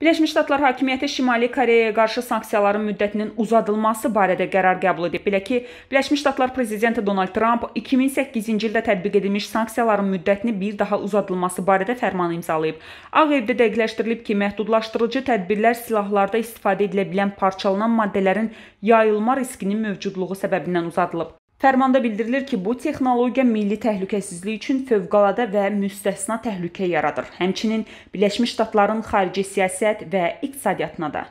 Birləşmiş Ştatlar hakimiyyəti Şimali Koreyaya qarşı sanksiyaların müddətinin uzadılması barədə qərar qəbul edib. Belə ki, Birləşmiş Ştatlar prezidenti Donald Trump 2008-ci ildə tətbiq edilmiş sanksiyaların müddətini bir daha uzadılması barədə fərman imzalayıb. Ağ evdə dəqiqləşdirilib ki, məhdudlaşdırıcı tədbirlər silahlarda istifadə edilə bilən parçalanan maddələrin yayılma riskinin mövcudluğu səbəbindən uzadılıb. Fərmanda bildirilir ki, bu texnologiya milli təhlükəsizlik üçün fövqəladə və müstəsna təhlükə yaradır. Həmçinin Birləşmiş Ştatların xarici siyasət və iqtisadiyyatına da